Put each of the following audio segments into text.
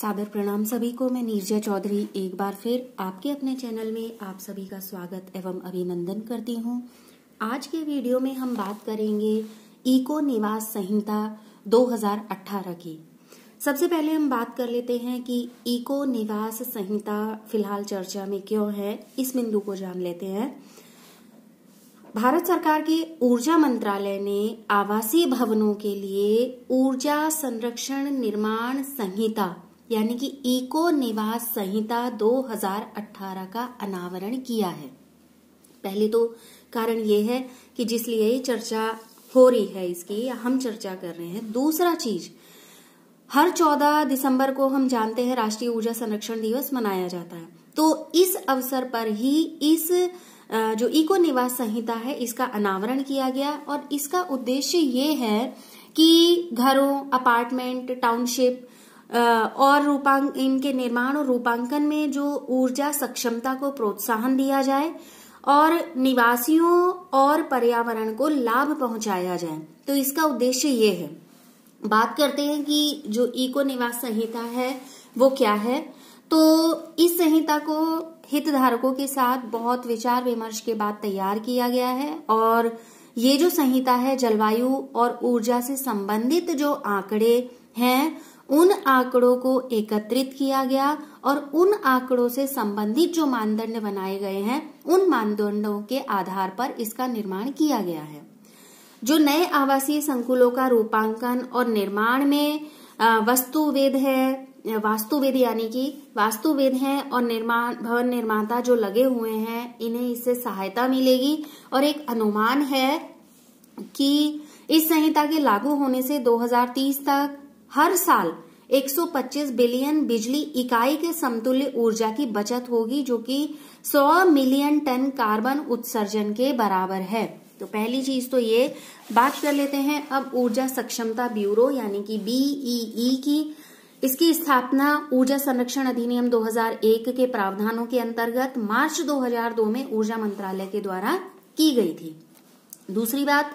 सादर प्रणाम सभी को मैं नीरजा चौधरी एक बार फिर आपके अपने चैनल में आप सभी का स्वागत एवं अभिनंदन करती हूँ आज के वीडियो में हम बात करेंगे इको निवास संहिता 2018 की सबसे पहले हम बात कर लेते हैं कि इको निवास संहिता फिलहाल चर्चा में क्यों है इस बिंदु को जान लेते हैं भारत सरकार के ऊर्जा मंत्रालय ने आवासीय भवनों के लिए ऊर्जा संरक्षण निर्माण संहिता यानी कि इको निवास संहिता 2018 का अनावरण किया है पहले तो कारण ये है कि जिसलिए चर्चा हो रही है इसकी या हम चर्चा कर रहे हैं दूसरा चीज हर 14 दिसंबर को हम जानते हैं राष्ट्रीय ऊर्जा संरक्षण दिवस मनाया जाता है तो इस अवसर पर ही इस जो इको निवास संहिता है इसका अनावरण किया गया और इसका उद्देश्य ये है कि घरों अपार्टमेंट टाउनशिप और रूपांक इनके निर्माण और रूपांकन में जो ऊर्जा सक्षमता को प्रोत्साहन दिया जाए और निवासियों और पर्यावरण को लाभ पहुंचाया जाए तो इसका उद्देश्य ये है बात करते हैं कि जो इको निवास संहिता है वो क्या है तो इस संहिता को हितधारकों के साथ बहुत विचार विमर्श के बाद तैयार किया गया है और ये जो संहिता है जलवायु और ऊर्जा से संबंधित जो आंकड़े हैं उन आंकड़ों को एकत्रित किया गया और उन आंकड़ों से संबंधित जो मानदंड बनाए गए हैं उन मानदंडों के आधार पर इसका निर्माण किया गया है जो नए आवासीय संकुलों का रूपांकन और निर्माण में वस्तुवेद है वास्तुवेद यानी कि वास्तुवेद है और निर्माण भवन निर्माता जो लगे हुए हैं इन्हें इससे सहायता मिलेगी और एक अनुमान है कि इस संहिता के लागू होने से 2030 तक हर साल 125 बिलियन बिजली इकाई के समतुल्य ऊर्जा की बचत होगी जो कि 100 मिलियन टन कार्बन उत्सर्जन के बराबर है तो पहली चीज तो ये बात कर लेते हैं अब ऊर्जा सक्षमता ब्यूरो यानी कि बीईई e e की इसकी स्थापना ऊर्जा संरक्षण अधिनियम 2001 के प्रावधानों के अंतर्गत मार्च 2002 में ऊर्जा मंत्रालय के द्वारा की गई थी दूसरी बात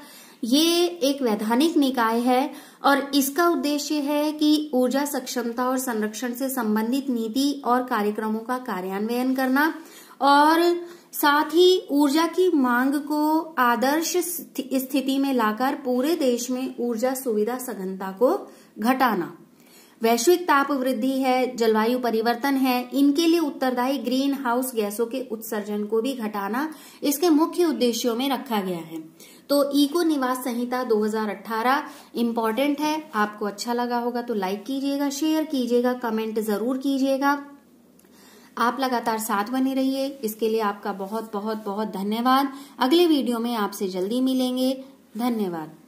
ये एक वैधानिक निकाय है और इसका उद्देश्य है कि ऊर्जा सक्षमता और संरक्षण से संबंधित नीति और कार्यक्रमों का कार्यान्वयन करना और साथ ही ऊर्जा की मांग को आदर्श स्थिति में लाकर पूरे देश में ऊर्जा सुविधा सघनता को घटाना वैश्विक ताप वृद्धि है जलवायु परिवर्तन है इनके लिए उत्तरदायी ग्रीन हाउस गैसों के उत्सर्जन को भी घटाना इसके मुख्य उद्देश्यों में रखा गया है तो इको निवास संहिता 2018 इंपॉर्टेंट है आपको अच्छा लगा होगा तो लाइक कीजिएगा शेयर कीजिएगा कमेंट जरूर कीजिएगा आप लगातार साथ बने रहिए इसके लिए आपका बहुत बहुत बहुत धन्यवाद अगले वीडियो में आपसे जल्दी मिलेंगे धन्यवाद